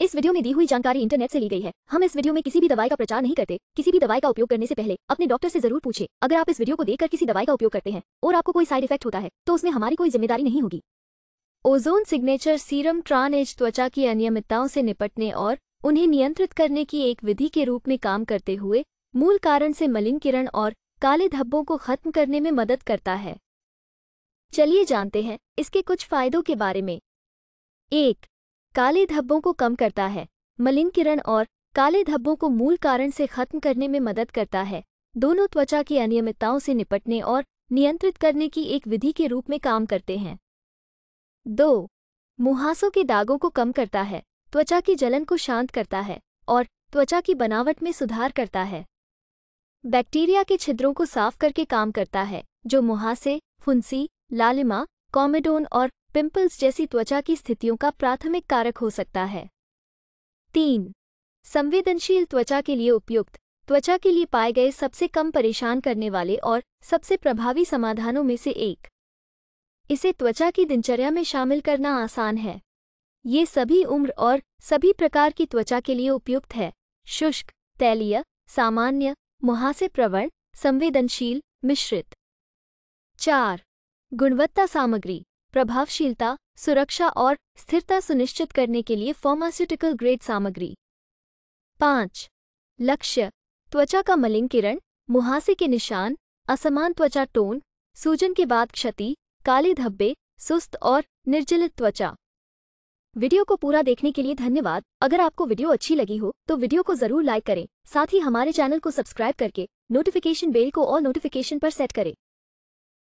इस वीडियो में दी हुई जानकारी इंटरनेट से ली गई है हम इस वीडियो में किसी भी दवाई का प्रचार नहीं करते किसी भी दवाई का उपयोग करने से पहले अपने डॉक्टर से जरूर पूछे अगर आप इस वीडियो को देखकर किसी दवाई का उपयोग करते हैं और आपको कोई साइड इफेक्ट होता है तो उसमें हमारी कोई जिम्मेदारी नहीं होगी ओजोन सिग्नेचर सीरम ट्रान एज त्वचा की अनियमितताओं से निपटने और उन्हें नियंत्रित करने की एक विधि के रूप में काम करते हुए मूल कारण से मलिन किरण और काले धब्बों को खत्म करने में मदद करता है चलिए जानते हैं इसके कुछ फायदों के बारे में एक काले धब्बों को कम करता है मलिन किरण और काले धब्बों को मूल कारण से खत्म करने में मदद करता है दोनों त्वचा की अनियमितताओं से निपटने और नियंत्रित करने की एक विधि के रूप में काम करते हैं दो मुहासों के दागों को कम करता है त्वचा की जलन को शांत करता है और त्वचा की बनावट में सुधार करता है बैक्टीरिया के छिद्रों को साफ करके काम करता है जो मुहासे फुंसी लालिमा कॉमेडोन और पिंपल्स जैसी त्वचा की स्थितियों का प्राथमिक कारक हो सकता है तीन संवेदनशील त्वचा के लिए उपयुक्त त्वचा के लिए पाए गए सबसे कम परेशान करने वाले और सबसे प्रभावी समाधानों में से एक इसे त्वचा की दिनचर्या में शामिल करना आसान है ये सभी उम्र और सभी प्रकार की त्वचा के लिए उपयुक्त है शुष्क तैलीय सामान्य मुहासे प्रवण संवेदनशील मिश्रित चार गुणवत्ता सामग्री प्रभावशीलता सुरक्षा और स्थिरता सुनिश्चित करने के लिए फार्मास्यूटिकल ग्रेड सामग्री पाँच लक्ष्य त्वचा का मलिंकिरण मुहासे के निशान असमान त्वचा टोन सूजन के बाद क्षति काले धब्बे सुस्त और निर्जलित त्वचा वीडियो को पूरा देखने के लिए धन्यवाद अगर आपको वीडियो अच्छी लगी हो तो वीडियो को जरूर लाइक करें साथ ही हमारे चैनल को सब्सक्राइब करके नोटिफिकेशन बेल को और नोटिफिकेशन पर सेट करें